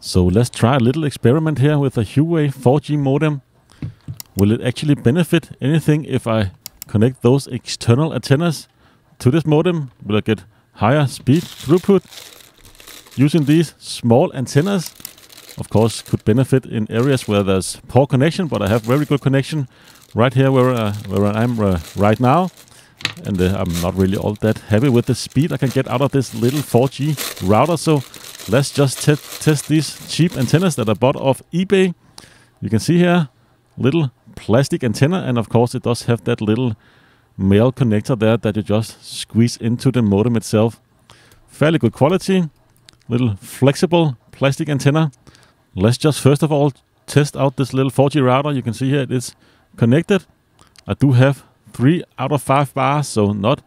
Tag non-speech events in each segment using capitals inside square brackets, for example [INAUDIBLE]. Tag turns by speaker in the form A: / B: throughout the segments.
A: So let's try a little experiment here with a Huawei 4G modem. Will it actually benefit anything if I connect those external antennas to this modem? Will I get higher speed throughput using these small antennas? Of course, could benefit in areas where there's poor connection, but I have very good connection right here where, uh, where I am uh, right now. And uh, I'm not really all that happy with the speed I can get out of this little 4G router, so Let's just test these cheap antennas that I bought off eBay. You can see here, little plastic antenna, and of course it does have that little male connector there that you just squeeze into the modem itself. Fairly good quality, little flexible plastic antenna. Let's just first of all test out this little 4G router. You can see here it is connected. I do have three out of five bars, so not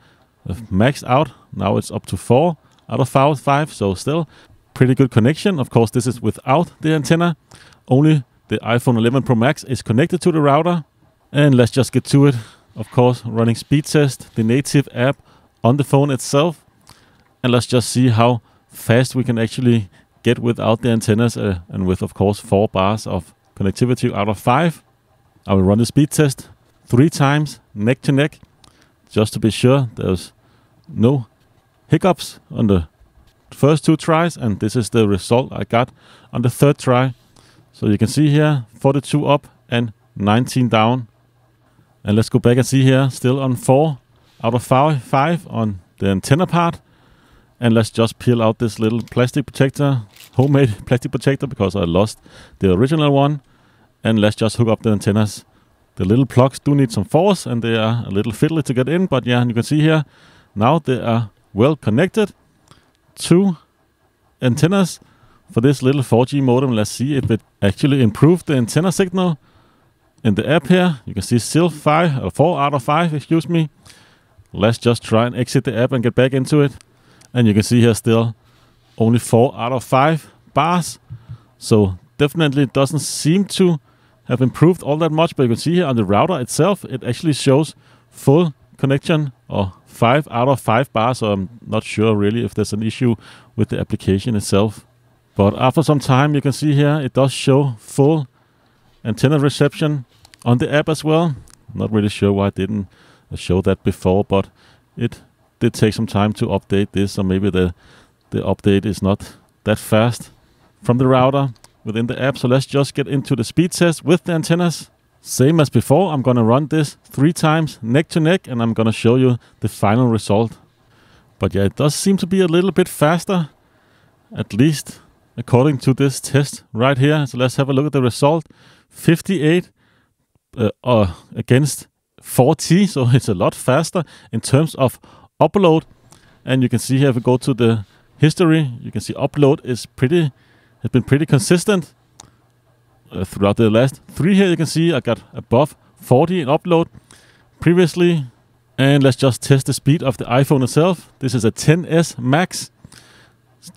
A: maxed out. Now it's up to four out of five, so still pretty good connection. Of course, this is without the antenna. Only the iPhone 11 Pro Max is connected to the router. And let's just get to it. Of course, running speed test, the native app on the phone itself. And let's just see how fast we can actually get without the antennas uh, and with, of course, four bars of connectivity out of five. I will run the speed test three times neck to neck just to be sure there's no hiccups on the first two tries, and this is the result I got on the third try. So you can see here, 42 up and 19 down. And let's go back and see here, still on 4 out of 5 on the antenna part. And let's just peel out this little plastic protector, homemade [LAUGHS] plastic protector, because I lost the original one. And let's just hook up the antennas. The little plugs do need some force, and they are a little fiddly to get in, but yeah, you can see here, now they are well connected two antennas for this little 4G modem. Let's see if it actually improved the antenna signal. In the app here, you can see still five, or uh, four out of five, excuse me. Let's just try and exit the app and get back into it. And you can see here still only four out of five bars. So definitely doesn't seem to have improved all that much, but you can see here on the router itself, it actually shows full connection or five out of five bars, so I'm not sure really if there's an issue with the application itself. But after some time, you can see here it does show full antenna reception on the app as well. Not really sure why I didn't show that before, but it did take some time to update this, or maybe the the update is not that fast from the router within the app. So let's just get into the speed test with the antennas. Same as before, I'm gonna run this three times neck to neck and I'm gonna show you the final result. But yeah, it does seem to be a little bit faster, at least according to this test right here. So let's have a look at the result. 58 uh, uh, against 40, [LAUGHS] so it's a lot faster in terms of upload. And you can see here, if we go to the history, you can see upload is pretty, has been pretty consistent. Uh, throughout the last three here. You can see I got above 40 in upload previously. And let's just test the speed of the iPhone itself. This is a 10S Max.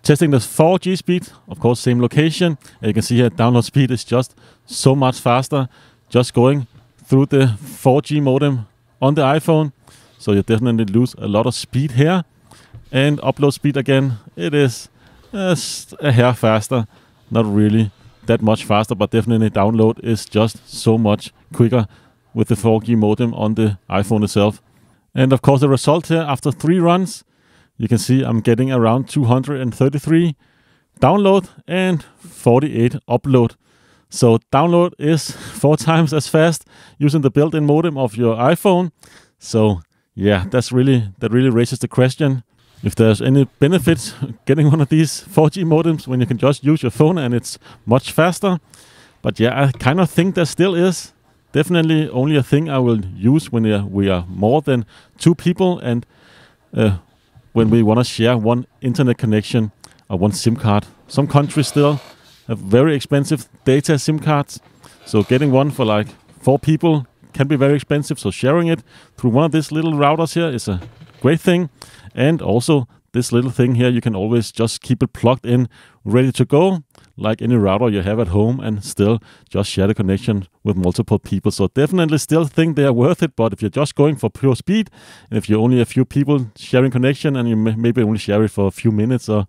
A: Testing the 4G speed, of course, same location. And you can see here, download speed is just so much faster just going through the 4G modem on the iPhone. So you definitely lose a lot of speed here. And upload speed again, it is uh, a hair faster, not really that much faster, but definitely download is just so much quicker with the 4G modem on the iPhone itself. And of course, the result here after three runs, you can see I'm getting around 233 download and 48 upload. So download is [LAUGHS] four times as fast using the built-in modem of your iPhone. So yeah, that's really that really raises the question if there's any benefit getting one of these 4G modems when you can just use your phone and it's much faster. But yeah, I kind of think there still is. Definitely only a thing I will use when we are more than two people and uh, when we want to share one internet connection or uh, one SIM card. Some countries still have very expensive data SIM cards. So getting one for like four people can be very expensive. So sharing it through one of these little routers here is a great thing. And also, this little thing here, you can always just keep it plugged in, ready to go, like any router you have at home, and still just share the connection with multiple people. So definitely still think they are worth it, but if you're just going for pure speed, and if you're only a few people sharing connection, and you maybe only share it for a few minutes or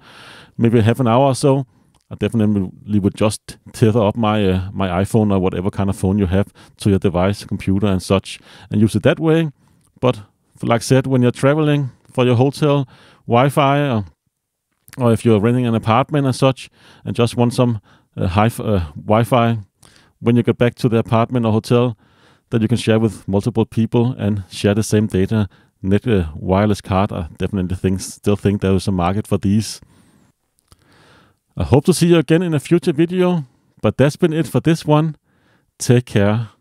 A: maybe half an hour or so, I definitely would just tether up my uh, my iPhone or whatever kind of phone you have to your device, computer, and such, and use it that way. But like I said, when you're traveling for your hotel Wi-Fi, or, or if you're renting an apartment and such, and just want some uh, high, uh, Wi-Fi when you get back to the apartment or hotel, that you can share with multiple people and share the same data. Net uh, wireless card, I definitely think still think there is a market for these. I hope to see you again in a future video, but that's been it for this one. Take care.